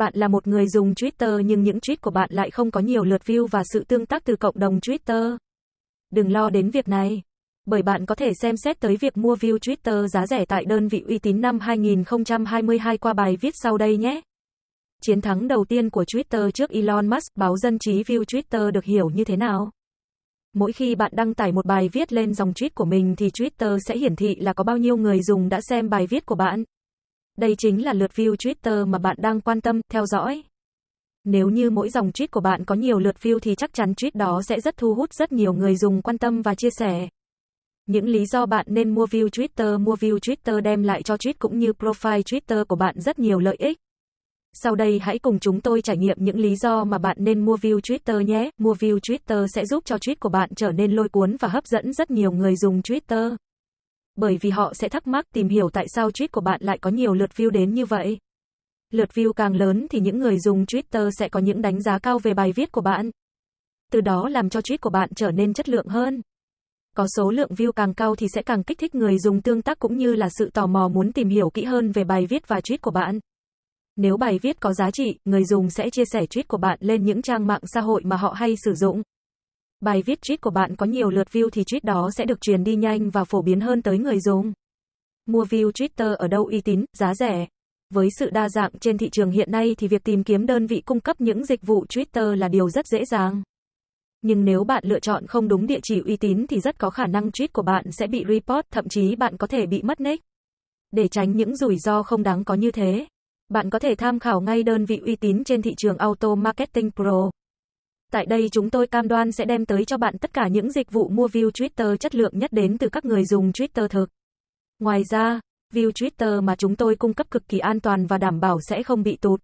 Bạn là một người dùng Twitter nhưng những tweet của bạn lại không có nhiều lượt view và sự tương tác từ cộng đồng Twitter. Đừng lo đến việc này. Bởi bạn có thể xem xét tới việc mua view Twitter giá rẻ tại đơn vị uy tín năm 2022 qua bài viết sau đây nhé. Chiến thắng đầu tiên của Twitter trước Elon Musk, báo dân trí view Twitter được hiểu như thế nào? Mỗi khi bạn đăng tải một bài viết lên dòng tweet của mình thì Twitter sẽ hiển thị là có bao nhiêu người dùng đã xem bài viết của bạn. Đây chính là lượt view Twitter mà bạn đang quan tâm, theo dõi. Nếu như mỗi dòng tweet của bạn có nhiều lượt view thì chắc chắn tweet đó sẽ rất thu hút rất nhiều người dùng quan tâm và chia sẻ. Những lý do bạn nên mua view Twitter Mua view Twitter đem lại cho tweet cũng như profile Twitter của bạn rất nhiều lợi ích. Sau đây hãy cùng chúng tôi trải nghiệm những lý do mà bạn nên mua view Twitter nhé. Mua view Twitter sẽ giúp cho tweet của bạn trở nên lôi cuốn và hấp dẫn rất nhiều người dùng Twitter bởi vì họ sẽ thắc mắc tìm hiểu tại sao tweet của bạn lại có nhiều lượt view đến như vậy. Lượt view càng lớn thì những người dùng Twitter sẽ có những đánh giá cao về bài viết của bạn. Từ đó làm cho tweet của bạn trở nên chất lượng hơn. Có số lượng view càng cao thì sẽ càng kích thích người dùng tương tác cũng như là sự tò mò muốn tìm hiểu kỹ hơn về bài viết và tweet của bạn. Nếu bài viết có giá trị, người dùng sẽ chia sẻ tweet của bạn lên những trang mạng xã hội mà họ hay sử dụng. Bài viết tweet của bạn có nhiều lượt view thì tweet đó sẽ được truyền đi nhanh và phổ biến hơn tới người dùng. Mua view Twitter ở đâu uy tín, giá rẻ. Với sự đa dạng trên thị trường hiện nay thì việc tìm kiếm đơn vị cung cấp những dịch vụ Twitter là điều rất dễ dàng. Nhưng nếu bạn lựa chọn không đúng địa chỉ uy tín thì rất có khả năng tweet của bạn sẽ bị report, thậm chí bạn có thể bị mất nick. Để tránh những rủi ro không đáng có như thế, bạn có thể tham khảo ngay đơn vị uy tín trên thị trường Auto Marketing Pro. Tại đây chúng tôi cam đoan sẽ đem tới cho bạn tất cả những dịch vụ mua view Twitter chất lượng nhất đến từ các người dùng Twitter thực. Ngoài ra, view Twitter mà chúng tôi cung cấp cực kỳ an toàn và đảm bảo sẽ không bị tụt.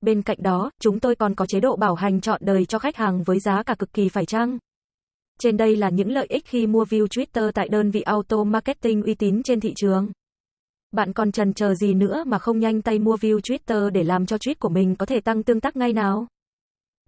Bên cạnh đó, chúng tôi còn có chế độ bảo hành trọn đời cho khách hàng với giá cả cực kỳ phải chăng. Trên đây là những lợi ích khi mua view Twitter tại đơn vị auto marketing uy tín trên thị trường. Bạn còn trần chờ gì nữa mà không nhanh tay mua view Twitter để làm cho tweet của mình có thể tăng tương tác ngay nào?